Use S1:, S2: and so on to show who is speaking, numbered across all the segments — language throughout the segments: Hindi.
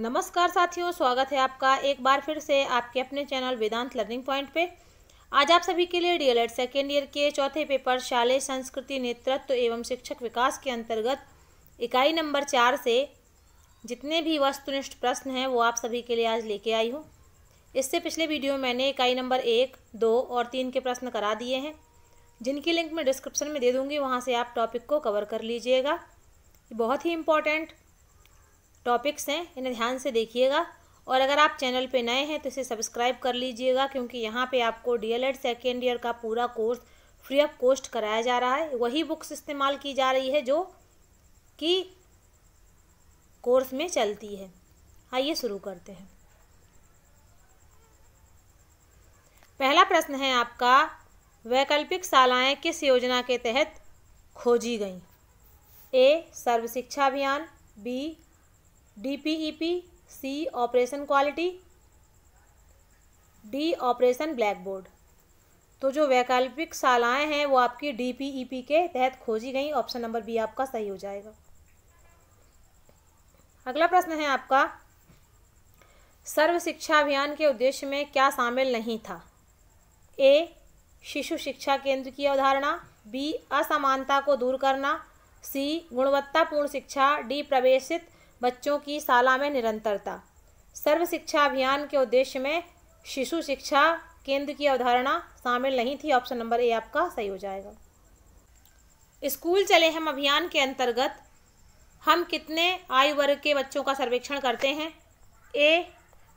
S1: नमस्कार साथियों स्वागत है आपका एक बार फिर से आपके अपने चैनल वेदांत लर्निंग पॉइंट पे आज आप सभी के लिए डीएलएड सेकेंड ईयर के चौथे पेपर शाले संस्कृति नेतृत्व एवं शिक्षक विकास के अंतर्गत इकाई नंबर चार से जितने भी वस्तुनिष्ठ प्रश्न हैं वो आप सभी के लिए आज लेके आई हूँ इससे पिछले वीडियो में मैंने इकाई नंबर एक दो और तीन के प्रश्न करा दिए हैं जिनकी लिंक मैं डिस्क्रिप्शन में दे दूँगी वहाँ से आप टॉपिक को कवर कर लीजिएगा बहुत ही इम्पॉर्टेंट टॉपिक्स हैं इन्हें ध्यान से देखिएगा और अगर आप चैनल पे नए हैं तो इसे सब्सक्राइब कर लीजिएगा क्योंकि यहाँ पे आपको डीएलएड सेकेंड ईयर का पूरा कोर्स फ्री ऑफ कॉस्ट कराया जा रहा है वही बुक्स इस्तेमाल की जा रही है जो कि कोर्स में चलती है आइए शुरू करते हैं पहला प्रश्न है आपका वैकल्पिक शालाएँ किस योजना के तहत खोजी गई A Sarva Shiksha Abhiyan B DPEP C operation quality D operation blackboard तो जो वैकल्पिक शालाएँ हैं वो आपकी डीपीईपी e के तहत खोजी गई ऑप्शन नंबर बी आपका सही हो जाएगा अगला प्रश्न है आपका सर्व शिक्षा अभियान के उद्देश्य में क्या शामिल नहीं था ए शिशु शिक्षा केंद्र की अवधारणा बी असमानता को दूर करना सी गुणवत्तापूर्ण शिक्षा डी प्रवेशित बच्चों की शाला में निरंतरता सर्व शिक्षा अभियान के उद्देश्य में शिशु शिक्षा केंद्र की अवधारणा शामिल नहीं थी ऑप्शन नंबर ए आपका सही हो जाएगा स्कूल चले हम अभियान के अंतर्गत हम कितने आयु वर्ग के बच्चों का सर्वेक्षण करते हैं ए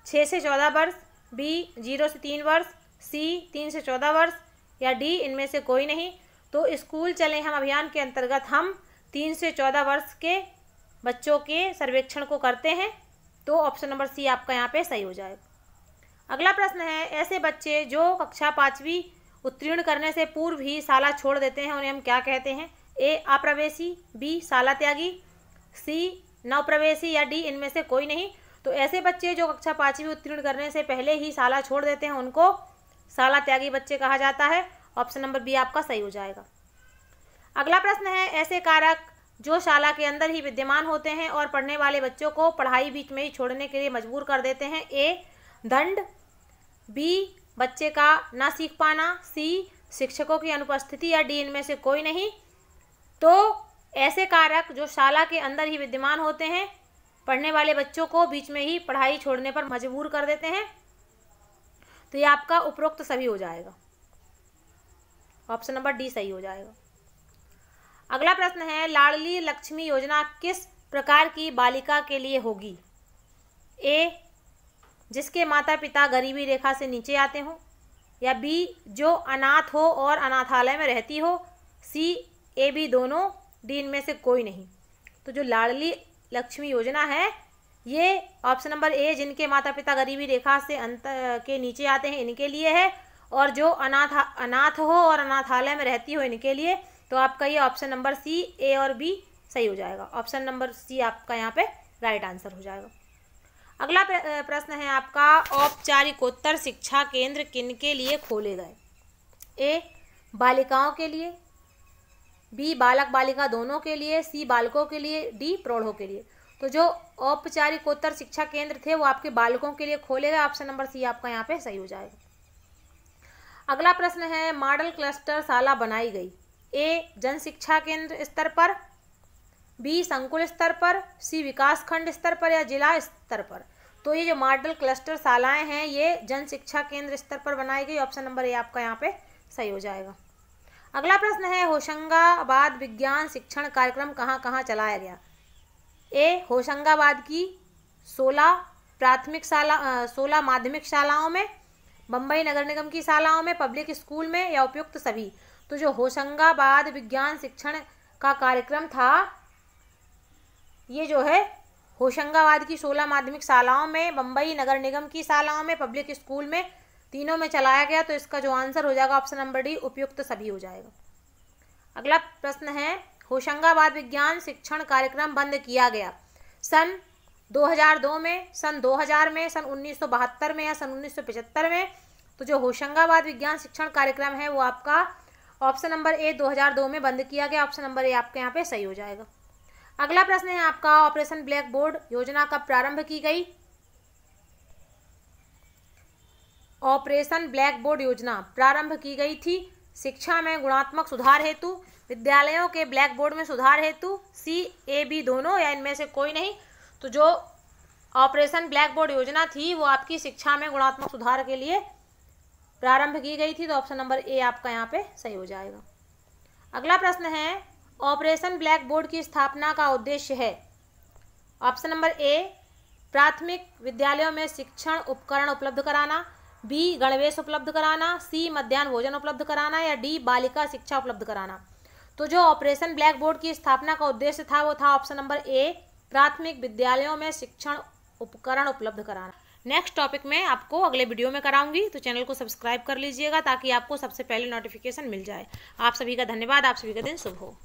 S1: छः से चौदह वर्ष बी जीरो से तीन वर्ष सी तीन से चौदह वर्ष या डी इनमें से कोई नहीं तो स्कूल चले हम अभियान के अंतर्गत हम तीन से चौदह वर्ष के बच्चों के सर्वेक्षण को करते हैं तो ऑप्शन नंबर सी आपका यहाँ पे सही हो जाएगा अगला प्रश्न है ऐसे बच्चे जो कक्षा पाँचवीं उत्तीर्ण करने से पूर्व ही साला छोड़ देते हैं उन्हें हम क्या कहते हैं ए अप्रवेशी बी शाला त्यागी सी नवप्रवेशी या डी इनमें से कोई नहीं तो ऐसे बच्चे जो कक्षा पाँचवीं उत्तीर्ण करने से पहले ही साला छोड़ देते हैं उनको साला त्यागी बच्चे कहा जाता है ऑप्शन नंबर बी आपका सही हो जाएगा अगला प्रश्न है ऐसे कारक जो शाला के अंदर ही विद्यमान होते हैं और पढ़ने वाले बच्चों को पढ़ाई बीच में ही छोड़ने के लिए मजबूर कर देते हैं ए दंड बी बच्चे का ना सीख पाना सी शिक्षकों की अनुपस्थिति या डी इनमें से कोई नहीं तो ऐसे कारक जो शाला के अंदर ही विद्यमान होते हैं पढ़ने वाले बच्चों को बीच में ही पढ़ाई छोड़ने पर मजबूर कर देते हैं तो ये आपका उपरोक्त सभी हो जाएगा ऑप्शन नंबर डी सही हो जाएगा अगला प्रश्न है लाडली लक्ष्मी योजना किस प्रकार की बालिका के लिए होगी ए जिसके माता पिता गरीबी रेखा से नीचे आते हों या बी जो अनाथ हो और अनाथालय में रहती हो सी ए बी दोनों डीन में से कोई नहीं तो जो लाडली लक्ष्मी योजना है ये ऑप्शन नंबर ए जिनके माता पिता गरीबी रेखा से अंत के नीचे आते हैं इनके लिए है और जो अनाथ अनाथ हो और अनाथालय में रहती हो इनके लिए तो आपका ये ऑप्शन नंबर सी ए और बी सही हो जाएगा ऑप्शन नंबर सी आपका यहाँ पे राइट आंसर हो जाएगा अगला प्रश्न है आपका औपचारिकोत्तर शिक्षा केंद्र किन के लिए खोले गए ए बालिकाओं के लिए बी बालक बालिका दोनों के लिए सी बालकों के लिए डी प्रौढ़ों के लिए तो जो औपचारिकोत्तर शिक्षा केंद्र थे वो आपके बालकों के लिए खोले गए ऑप्शन नंबर सी आपका यहाँ पे सही हो जाएगा अगला प्रश्न है मॉडल क्लस्टर शाला बनाई गई ए जन शिक्षा केंद्र स्तर पर बी संकुल स्तर पर सी विकास खंड स्तर पर या जिला स्तर पर तो ये जो मॉडल क्लस्टर शालाएं हैं ये जन शिक्षा केंद्र स्तर पर बनाई गई ऑप्शन नंबर ए आपका यहाँ पे सही हो जाएगा अगला प्रश्न है होशंगाबाद विज्ञान शिक्षण कार्यक्रम कहाँ कहाँ चलाया गया ए होशंगाबाद की सोलह प्राथमिक शाला सोलह माध्यमिक शालाओं में बम्बई नगर निगम की शालाओं में पब्लिक स्कूल में या उपयुक्त सभी तो जो होशंगाबाद विज्ञान शिक्षण का कार्यक्रम था ये जो है होशंगाबाद की सोलह माध्यमिक शालाओं में बम्बई नगर निगम की शालाओं में पब्लिक स्कूल में तीनों में चलाया गया तो इसका जो आंसर हो जाएगा ऑप्शन नंबर डी उपयुक्त सभी हो जाएगा अगला प्रश्न है होशंगाबाद विज्ञान शिक्षण कार्यक्रम बंद किया गया सन 2002 में सन 2000 में सन 1972 में या सन 1975 में तो जो होशंगाबाद विज्ञान शिक्षण कार्यक्रम है वो आपका ऑप्शन नंबर ए 2002 में बंद किया गया ऑप्शन नंबर ए आपके यहाँ पे सही हो जाएगा अगला प्रश्न है आपका ऑपरेशन ब्लैक बोर्ड योजना कब प्रारंभ की गई ऑपरेशन ब्लैक बोर्ड योजना प्रारंभ की गई थी शिक्षा में गुणात्मक सुधार हेतु विद्यालयों के ब्लैक बोर्ड में सुधार हेतु सी ए बी दोनों या इनमें से कोई नहीं तो जो ऑपरेशन ब्लैक बोर्ड योजना थी वो आपकी शिक्षा में गुणात्मक सुधार के लिए प्रारंभ की गई थी तो ऑप्शन नंबर ए आपका यहाँ पे सही हो जाएगा अगला प्रश्न है ऑपरेशन ब्लैक बोर्ड की स्थापना का उद्देश्य है ऑप्शन नंबर ए प्राथमिक विद्यालयों में शिक्षण उपकरण उपलब्ध कराना बी गणवेश उपलब्ध कराना सी मध्यान्ह भोजन उपलब्ध कराना या डी बालिका शिक्षा उपलब्ध कराना तो जो ऑपरेशन ब्लैक बोर्ड की स्थापना का उद्देश्य था वो था ऑप्शन नंबर ए प्राथमिक विद्यालयों में शिक्षण उपकरण उपलब्ध कराना नेक्स्ट टॉपिक मैं आपको अगले वीडियो में कराऊंगी तो चैनल को सब्सक्राइब कर लीजिएगा ताकि आपको सबसे पहले नोटिफिकेशन मिल जाए आप सभी का धन्यवाद आप सभी का दिन शुभ हो